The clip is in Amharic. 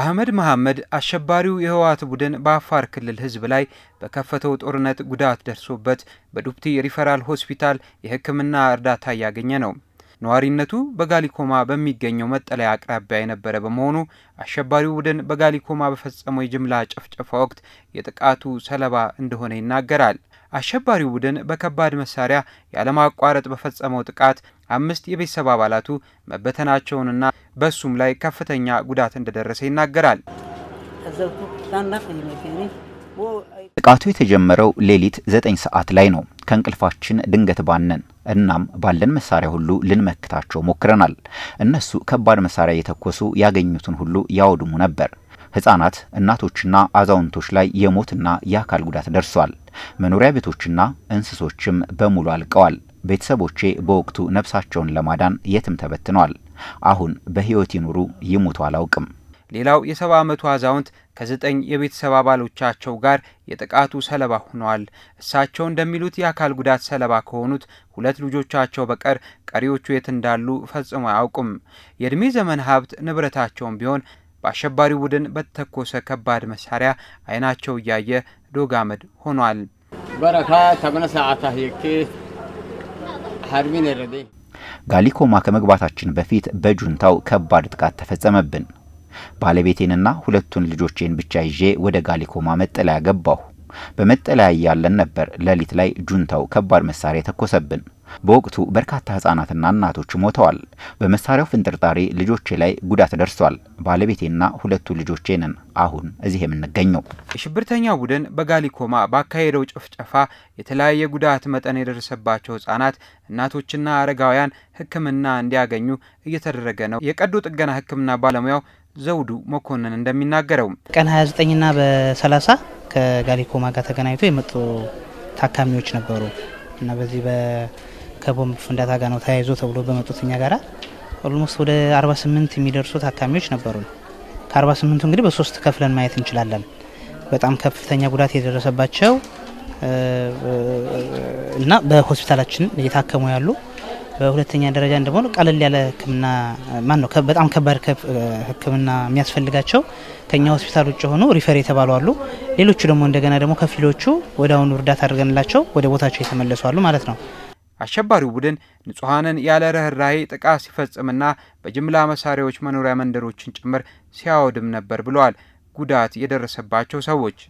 አህመድ መሐመድ አሸባሪው የህወሓት ቡድን በአፋር ክልል ህዝብ ላይ በከፈተው ጦርነት ጉዳት ደርሶበት በዱብቲ ሪፈራል ሆስፒታል የህክምና እርዳታ እያገኘ ነው። ነዋሪነቱ በጋሊኮማ በሚገኘው መጠለያ አቅራቢያ የነበረ በመሆኑ አሸባሪው ቡድን በጋሊኮማ በፈጸመው የጅምላ ጭፍጨፋ ወቅት የጥቃቱ ሰለባ እንደሆነ ይናገራል። አሸባሪው ቡድን በከባድ መሳሪያ ያለማቋረጥ በፈጸመው ጥቃት አምስት የቤተሰብ አባላቱ መበተናቸውንና በሱም ላይ ከፍተኛ ጉዳት እንደደረሰ ይናገራል። ጥቃቱ የተጀመረው ሌሊት ዘጠኝ ሰዓት ላይ ነው። ከእንቅልፋችን ድንገት ባነን። እናም ባለን መሳሪያ ሁሉ ልንመክታቸው ሞክረናል። እነሱ ከባድ መሳሪያ እየተኮሱ ያገኙትን ሁሉ ያወድሙ ነበር። ሕፃናት እናቶችና አዛውንቶች ላይ የሞትና የአካል ጉዳት ደርሷል። መኖሪያ ቤቶችና እንስሶችም በሙሉ አልቀዋል። ቤተሰቦቼ በወቅቱ ነፍሳቸውን ለማዳን የትም ተበትነዋል። አሁን በሕይወት ይኑሩ ይሙቱ አላውቅም። ሌላው የሰባ ዓመቱ አዛውንት ከዘጠኝ የቤተሰብ አባሎቻቸው ጋር የጥቃቱ ሰለባ ሆነዋል። እሳቸው እንደሚሉት የአካል ጉዳት ሰለባ ከሆኑት ሁለት ልጆቻቸው በቀር ቀሪዎቹ የት እንዳሉ ፈጽሞ አያውቁም። የእድሜ ዘመን ሀብት ንብረታቸውም ቢሆን በአሸባሪው ቡድን በተተኮሰ ከባድ መሳሪያ አይናቸው እያየ ዶግ አመድ ሆኗል። በረካ ጋሊኮማ ከመግባታችን በፊት በጁንታው ከባድ ጥቃት ተፈጸመብን። ባለቤቴንና ሁለቱን ልጆቼን ብቻ ይዤ ወደ ጋሊኮማ መጠለያ ገባሁ። በመጠለያ እያለን ነበር ሌሊት ላይ ጁንታው ከባድ መሳሪያ ተኮሰብን። በወቅቱ በርካታ ህጻናትና እናቶች ሞተዋል። በመሳሪያው ፍንጥርጣሪ ልጆቼ ላይ ጉዳት ደርሷል። ባለቤቴና ሁለቱ ልጆቼ ነን አሁን እዚህ የምንገኘው። የሽብርተኛ ቡድን በጋሊኮማ ባካሄደው ጭፍጨፋ የተለያየ ጉዳት መጠን የደረሰባቸው ህጻናት፣ እናቶችና አረጋውያን ህክምና እንዲያገኙ እየተደረገ ነው። የቀዶ ጥገና ህክምና ባለሙያው ዘውዱ መኮንን እንደሚናገረው ቀን 29ና በ30 ከጋሊኮማ ጋር ተገናኝቶ የመጡ ታካሚዎች ነበሩ እና በዚህ ከቦምብ ፍንዳታ ጋር ነው ተያይዞ ተብሎ በመጡት እኛ ጋራ ኦልሞስት ወደ 48 የሚደርሱ ታካሚዎች ነበሩ። ከ48ቱ እንግዲህ በሶስት ከፍለን ማየት እንችላለን። በጣም ከፍተኛ ጉዳት የደረሰባቸው እና በሆስፒታላችን እየታከሙ ያሉ፣ በሁለተኛ ደረጃ እንደሆኑ ቀለል ያለ ሕክምና ማን ነው በጣም ከባድ ሕክምና የሚያስፈልጋቸው ከኛ ሆስፒታል ውጭ የሆኑ ሪፈር የተባሉ አሉ። ሌሎቹ ደግሞ እንደገና ደግሞ ከፊሎቹ ወደ አሁኑ እርዳታ አድርገንላቸው ወደ ቦታቸው የተመለሱ አሉ ማለት ነው። አሸባሪው ቡድን ንጹሐንን ያለ ርኅራሄ ጥቃት ሲፈጽምና በጅምላ መሳሪያዎች መኖሪያ መንደሮችን ጭምር ሲያወድም ነበር ብለዋል ጉዳት የደረሰባቸው ሰዎች።